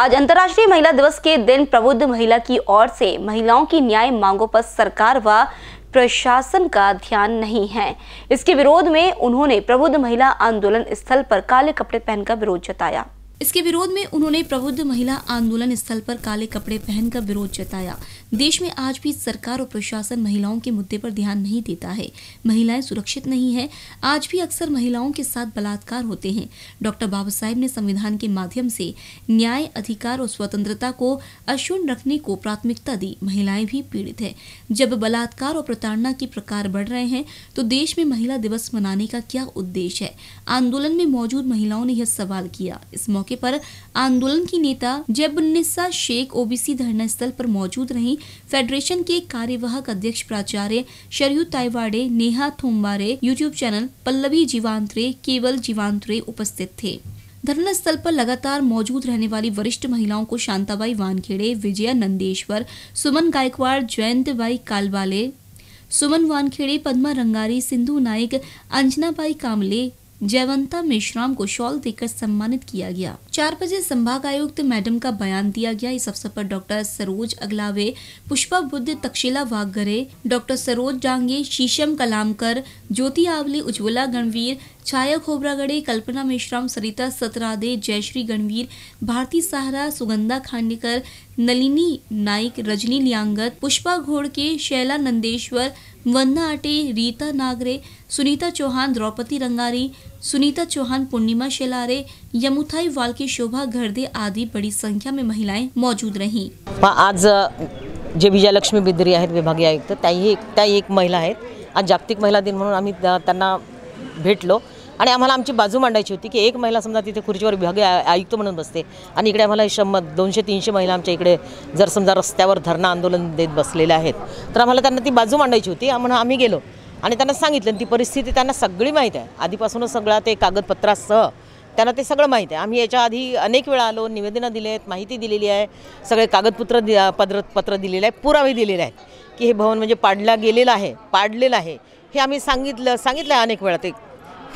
आज अंतर्राष्ट्रीय महिला दिवस के दिन प्रबुद्ध महिला की ओर से महिलाओं की न्याय मांगों पर सरकार व प्रशासन का ध्यान नहीं है इसके विरोध में उन्होंने प्रबुद्ध महिला आंदोलन स्थल पर काले कपड़े पहनकर विरोध जताया इसके विरोध में उन्होंने प्रबुद्ध महिला आंदोलन स्थल पर काले कपड़े पहनकर विरोध जताया देश में आज भी सरकार और प्रशासन महिलाओं के मुद्दे पर ध्यान नहीं देता है महिलाएं सुरक्षित नहीं है आज भी अक्सर महिलाओं के साथ बलात्कार होते हैं डॉक्टर बाबा साहेब ने संविधान के माध्यम से न्याय अधिकार और स्वतंत्रता को अशून्य रखने को प्राथमिकता दी महिलाएं भी पीड़ित है जब बलात्कार और प्रताड़ना के प्रकार बढ़ रहे हैं तो देश में महिला दिवस मनाने का क्या उद्देश्य है आंदोलन में मौजूद महिलाओं ने यह सवाल किया इस मौके मौके पर आंदोलन की नेता जैबुन्निसा शेख ओबीसी धरना स्थल पर मौजूद रही फेडरेशन के कार्यवाहक अध्यक्ष प्राचार्य शरयू ताइवाड़े नेहा थोम्बारे यूट्यूब चैनल पल्लवी जीवांतरे केवल जीवांतरे उपस्थित थे धरना स्थल पर लगातार मौजूद रहने वाली वरिष्ठ महिलाओं को शांताबाई वानखेड़े विजया नंदेश्वर सुमन गायकवाड़ जयंत बाई कालवाले सुमन वानखेड़े पद्मा रंगारी सिंधु नाइक अंजनाबाई कामले जयवंता मेश्राम को शॉल देकर सम्मानित किया गया चार बजे संभाग आयुक्त मैडम का बयान दिया गया इस अवसर पर डॉक्टर सरोज अगलावे पुष्पा बुद्ध तक्षशिला वाघरे डॉक्टर सरोज डांगे शीशम कलामकर ज्योति आवले उज्ज्वला गणवीर छाया खोबरागड़े कल्पना मेश्राम सरिता सतरादे जयश्री गणवीर भारती सहरा सुगंधा खांडेकर नलिनी नाइक रजनी लियांगत पुष्पा घोड़ के शैला नंदेश्वर वन्ना आटे रीता नागरे सुनीता चौहान द्रौपदी रंगारी सुनीता चौहान पूर्णिमा शेलारे यमुथाई वाल की शोभा घरदे आदि बड़ी संख्या में महिलाएं मौजूद रही आज जे विजयलक्ष्मी बिद्री है विभागीय आयुक्त त्याही एक महिला है आज जागतिक महिला दिन आम्मी आम्ही त्यांना भेटलो आणि आम्हाला आमची बाजू मांडायची होती की एक महिला समजा तिथे खुर्चीवर विभाग आयुक्त म्हणून बसते आणि इकडे आम्हाला शंभर दोनशे तीनशे महिला आमच्या इकडे जर समजा रस्त्यावर धरणं आंदोलन देत बसलेल्या आहेत तर आम्हाला त्यांना ती बाजू मांडायची होती म्हणून आम्ही गेलो आणि त्यांना सांगितलं ती परिस्थिती त्यांना सगळी माहीत आहे आधीपासूनच सगळा ते कागदपत्रासह त्यांना ते सगळं माहीत आहे आम्ही याच्या आधी अनेक वेळा आलो निवेदनं दिले आहेत माहिती दिलेली आहे सगळे कागदपत्र दि पत्र पत्र दिलेलं आहे पुरावे दिलेले आहेत की हे भवन म्हणजे पाडला गेलेलं आहे पाडलेलं आहे हे आम्ही सांगितलं सांगितलं आहे अनेक वेळा ते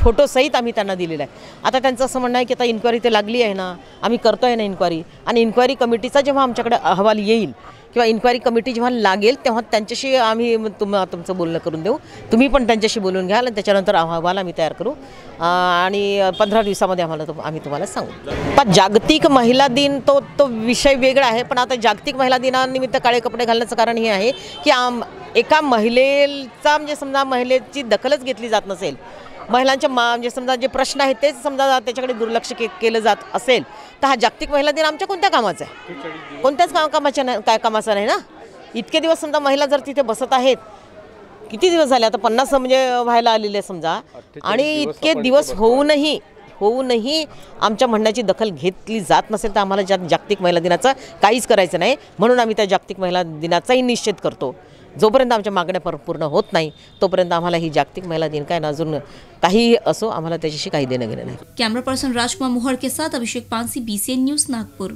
फोटोसहित आम्ही त्यांना दिलेला आहे आता त्यांचं असं म्हणणं आहे की आता इन्क्वायरी ते लागली आहे ना आम्ही करतो आहे ना इन्क्वायरी आणि इन्क्वायरी कमिटीचा जेव्हा आमच्याकडे अहवाल येईल किंवा इन्क्वायरी कमिटी जेव्हा लागेल तेव्हा त्यांच्याशी आम्ही तुम तुमचं बोलणं करून देऊ तुम्ही पण त्यांच्याशी बोलून घ्याल आणि त्याच्यानंतर अहवाल आम्ही तयार करू आणि पंधरा दिवसामध्ये आम्हाला आम्ही तुम्हाला सांगू पण जागतिक महिला दिन तो तो विषय वेगळा आहे पण आता जागतिक महिला दिनानिमित्त काळे कपडे घालण्याचं कारण हे आहे की आम एका महिलेचा म्हणजे समजा महिलेची दखलच घेतली जात नसेल महिलांच्या मा म्हणजे समजा जे प्रश्न आहेत तेच समजा त्याच्याकडे दुर्लक्ष के केलं जात असेल तर हा जागतिक महिला दिन आमच्या कोणत्या कामाचा आहे कोणत्याच काम कामाच्या नाही काय कामाचा नाही ना इतके दिवस समजा महिला जर तिथे बसत आहेत किती दिवस झाले आता पन्नास म्हणजे व्हायला आलेले समजा आणि इतके दिवस होऊनही होऊनही आमच्या म्हणण्याची दखल घेतली जात नसेल तर आम्हाला जागतिक महिला दिनाचा काहीच करायचं नाही म्हणून आम्ही त्या जागतिक महिला दिनाचाही निषेध करतो जोपर्यंत आमच्या मागण्या पर पूर्ण होत नाही तोपर्यंत आम्हाला ही जागतिक महिला दिन काय ना अजून काही असो आम्हाला त्याच्याशी काही देणं घेणं नाही कॅमेरा पर्सन राजकुमार के साथ अभिषेक पानसी बी न्यूज नागपूर